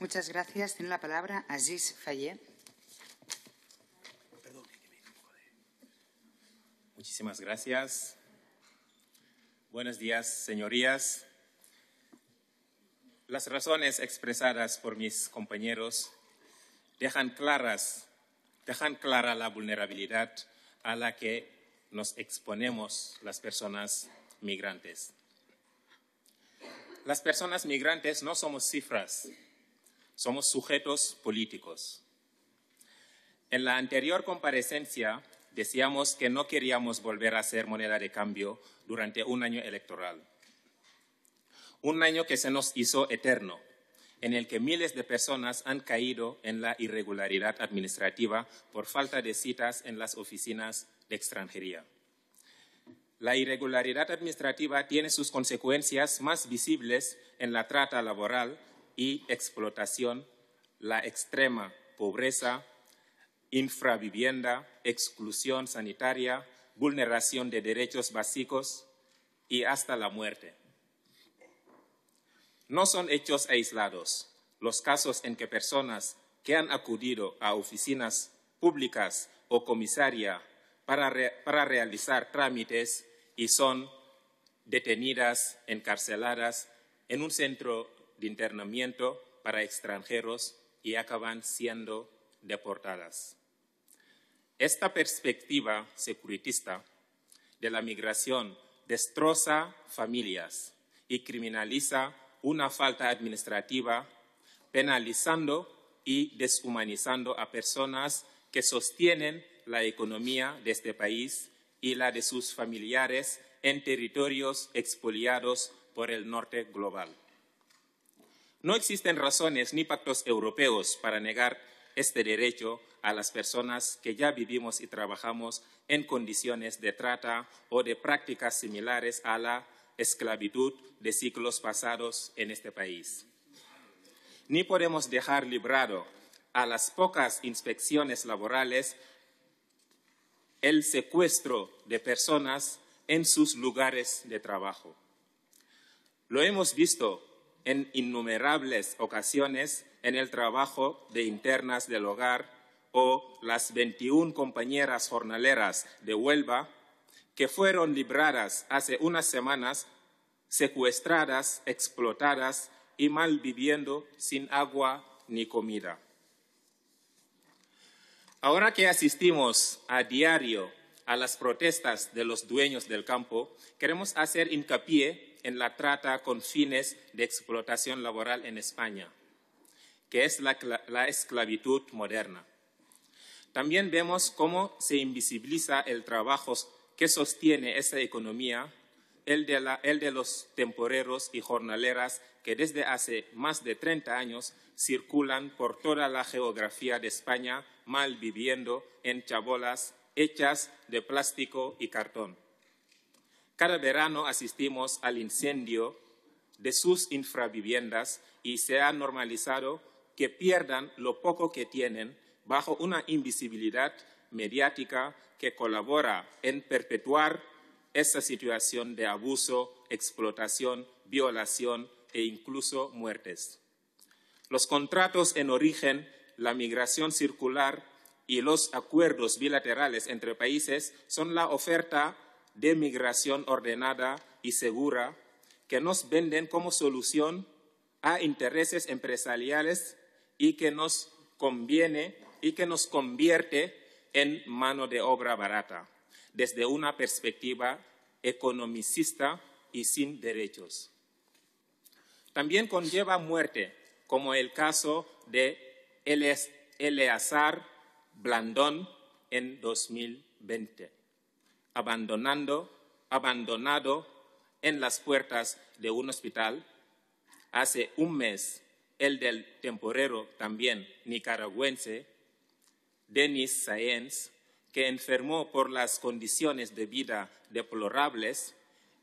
Muchas gracias. Tiene la palabra Aziz Fayet. Muchísimas gracias. Buenos días, señorías. Las razones expresadas por mis compañeros dejan clara la vulnerabilidad a la que nos exponemos las personas migrantes. Las personas migrantes no somos cifras, somos sujetos políticos. En la anterior comparecencia decíamos que no queríamos volver a ser moneda de cambio durante un año electoral. Un año que se nos hizo eterno, en el que miles de personas han caído en la irregularidad administrativa por falta de citas en las oficinas de extranjería. La irregularidad administrativa tiene sus consecuencias más visibles en la trata laboral y explotación, la extrema pobreza, infravivienda, exclusión sanitaria, vulneración de derechos básicos y hasta la muerte. No son hechos aislados los casos en que personas que han acudido a oficinas públicas o comisaria para, para realizar trámites y son detenidas, encarceladas en un centro de internamiento para extranjeros y acaban siendo deportadas. Esta perspectiva securitista de la migración destroza familias y criminaliza una falta administrativa, penalizando y deshumanizando a personas que sostienen la economía de este país y la de sus familiares en territorios expoliados por el norte global. No existen razones ni pactos europeos para negar este derecho a las personas que ya vivimos y trabajamos en condiciones de trata o de prácticas similares a la esclavitud de ciclos pasados en este país. Ni podemos dejar librado a las pocas inspecciones laborales el secuestro de personas en sus lugares de trabajo. Lo hemos visto en innumerables ocasiones en el trabajo de internas del hogar o las 21 compañeras jornaleras de Huelva que fueron libradas hace unas semanas, secuestradas, explotadas y mal viviendo sin agua ni comida. Ahora que asistimos a diario a las protestas de los dueños del campo, queremos hacer hincapié en la trata con fines de explotación laboral en España, que es la, esclavitud moderna. También vemos cómo se invisibiliza el trabajo que sostiene esa economía, el de, el de, los temporeros y jornaleras que desde hace más de 30 años circulan por toda la geografía de España mal viviendo en chabolas hechas de plástico y cartón. Cada verano asistimos al incendio de sus infraviviendas y se ha normalizado que pierdan lo poco que tienen bajo una invisibilidad mediática que colabora en perpetuar esta situación de abuso, explotación, violación e incluso muertes. Los contratos en origen, la migración circular y los acuerdos bilaterales entre países son la oferta de migración ordenada y segura que nos venden como solución a intereses empresariales y que nos conviene y que nos convierte en mano de obra barata desde una perspectiva economicista y sin derechos. También conlleva muerte, como el caso de Eleazar Blandón en 2020 abandonando, abandonado en las puertas de un hospital. Hace un mes, el del temporero también nicaragüense, Denis Saenz, que enfermó por las condiciones de vida deplorables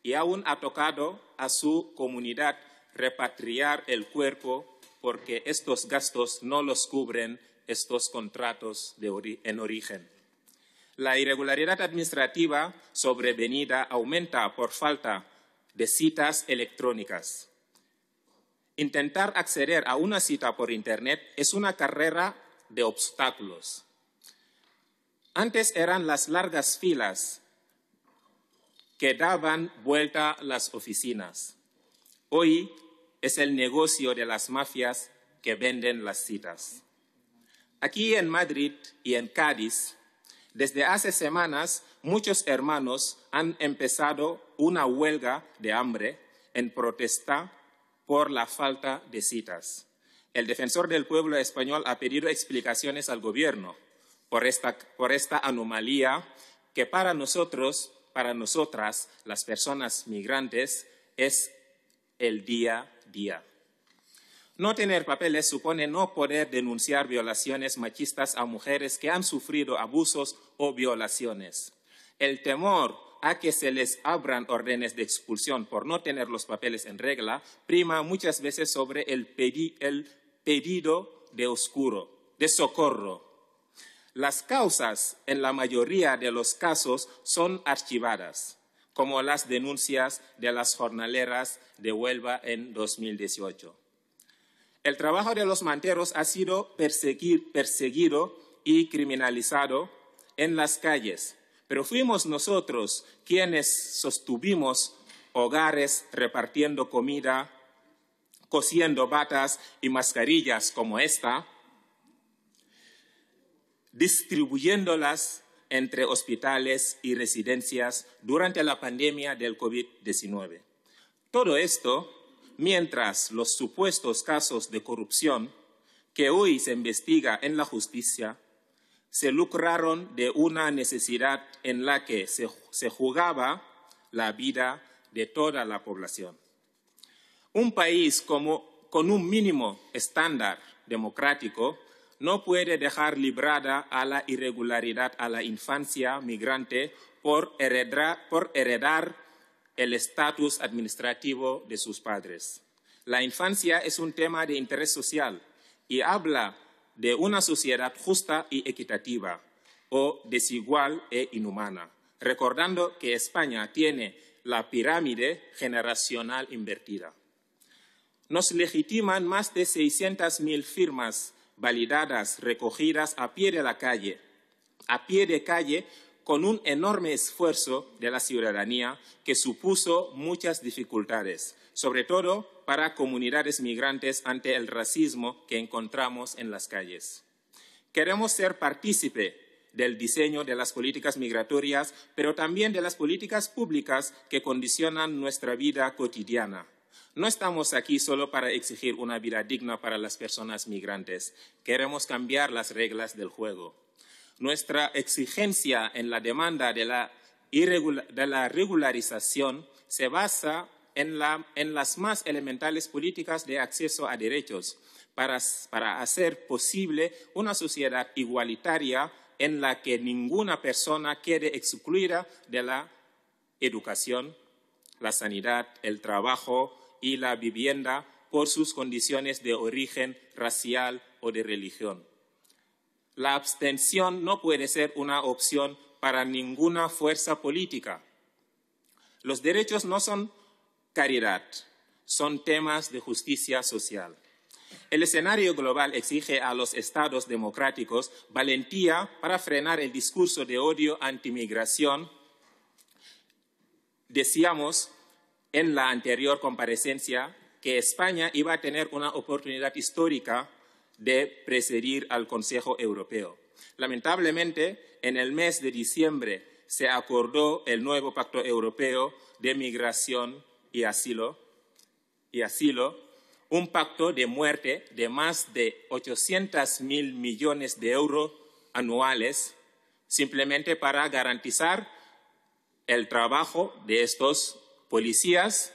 y aún ha tocado a su comunidad repatriar el cuerpo porque estos gastos no los cubren estos contratos de en origen. La irregularidad administrativa sobrevenida aumenta por falta de citas electrónicas. Intentar acceder a una cita por Internet es una carrera de obstáculos. Antes eran las largas filas que daban vuelta las oficinas. Hoy es el negocio de las mafias que venden las citas. Aquí en Madrid y en Cádiz desde hace semanas, muchos hermanos han empezado una huelga de hambre en protesta por la falta de citas. El defensor del pueblo español ha pedido explicaciones al gobierno por esta, anomalía que para nosotros, para nosotras, las personas migrantes, es el día a día. No tener papeles supone no poder denunciar violaciones machistas a mujeres que han sufrido abusos o violaciones. El temor a que se les abran órdenes de expulsión por no tener los papeles en regla prima muchas veces sobre el, pedido de oscuro, de socorro. Las causas en la mayoría de los casos son archivadas, como las denuncias de las jornaleras de Huelva en 2018. El trabajo de los manteros ha sido perseguido y criminalizado en las calles, pero fuimos nosotros quienes sostuvimos hogares repartiendo comida, cosiendo batas y mascarillas como esta, distribuyéndolas entre hospitales y residencias durante la pandemia del COVID-19. Todo esto mientras los supuestos casos de corrupción que hoy se investiga en la justicia se lucraron de una necesidad en la que se, jugaba la vida de toda la población. Un país como, con un mínimo estándar democrático no puede dejar librada a la irregularidad a la infancia migrante por por heredar el estatus administrativo de sus padres. La infancia es un tema de interés social y habla de una sociedad justa y equitativa o desigual e inhumana, recordando que España tiene la pirámide generacional invertida. Nos legitiman más de 600.000 firmas validadas recogidas a pie de la calle, a pie de calle con un enorme esfuerzo de la ciudadanía que supuso muchas dificultades, sobre todo para comunidades migrantes ante el racismo que encontramos en las calles. Queremos ser partícipe del diseño de las políticas migratorias, pero también de las políticas públicas que condicionan nuestra vida cotidiana. No estamos aquí solo para exigir una vida digna para las personas migrantes. Queremos cambiar las reglas del juego nuestra exigencia en la demanda de la, regularización se basa en, las más elementales políticas de acceso a derechos para, para hacer posible una sociedad igualitaria en la que ninguna persona quede excluida de la educación, la sanidad, el trabajo y la vivienda por sus condiciones de origen racial o de religión la abstención no puede ser una opción para ninguna fuerza política. Los derechos no son caridad, son temas de justicia social. El escenario global exige a los estados democráticos valentía para frenar el discurso de odio antimigración. Decíamos en la anterior comparecencia que España iba a tener una oportunidad histórica de presidir al Consejo Europeo. Lamentablemente, en el mes de diciembre se acordó el nuevo Pacto Europeo de Migración y Asilo, y asilo un pacto de muerte de más de 800 mil millones de euros anuales, simplemente para garantizar el trabajo de estos policías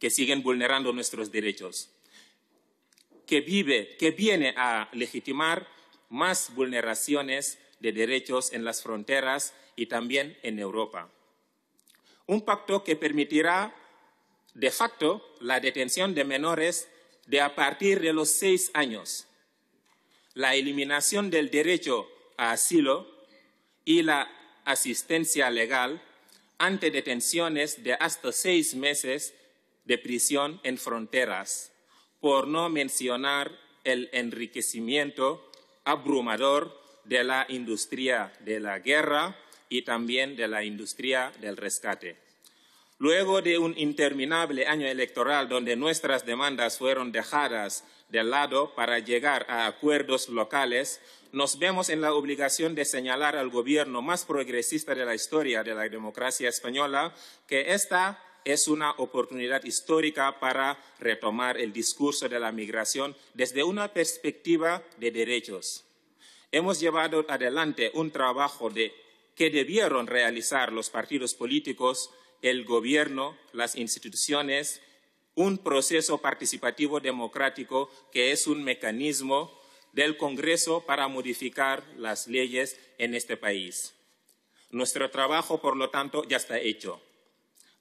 que siguen vulnerando nuestros derechos que vive, que viene a legitimar más vulneraciones de derechos en las fronteras y también en Europa. Un pacto que permitirá de facto la detención de menores de a partir de los seis años, la eliminación del derecho a asilo y la asistencia legal ante detenciones de hasta seis meses de prisión en fronteras por no mencionar el enriquecimiento abrumador de la industria de la guerra y también de la industria del rescate. Luego de un interminable año electoral donde nuestras demandas fueron dejadas de lado para llegar a acuerdos locales, nos vemos en la obligación de señalar al gobierno más progresista de la historia de la democracia española que esta es una oportunidad histórica para retomar el discurso de la migración desde una perspectiva de derechos. Hemos llevado adelante un trabajo de, que debieron realizar los partidos políticos, el gobierno, las instituciones, un proceso participativo democrático que es un mecanismo del Congreso para modificar las leyes en este país. Nuestro trabajo, por lo tanto, ya está hecho.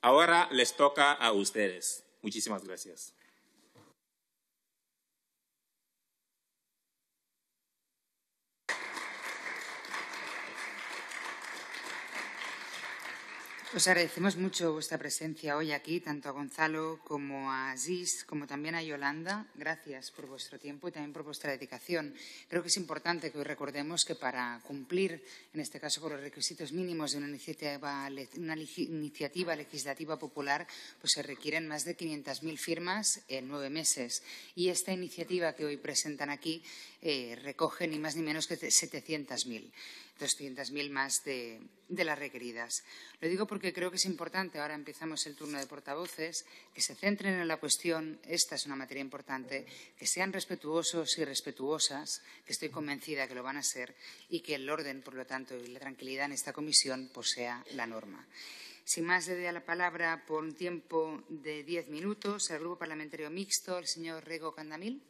Ahora les toca a ustedes. Muchísimas gracias. Os agradecemos mucho vuestra presencia hoy aquí, tanto a Gonzalo como a Aziz, como también a Yolanda. Gracias por vuestro tiempo y también por vuestra dedicación. Creo que es importante que hoy recordemos que para cumplir, en este caso con los requisitos mínimos de una iniciativa, legislativa popular, pues se requieren más de 500.000 firmas en nueve meses. Y esta iniciativa que hoy presentan aquí eh, recoge ni más ni menos que 700.000. 200.000 más de, las requeridas. Lo digo porque creo que es importante, ahora empezamos el turno de portavoces, que se centren en la cuestión, esta es una materia importante, que sean respetuosos y respetuosas, que estoy convencida que lo van a ser, y que el orden, por lo tanto, y la tranquilidad en esta comisión pues, sea la norma. Sin más, le doy la palabra por un tiempo de diez minutos al Grupo Parlamentario Mixto, el señor Rego Candamil.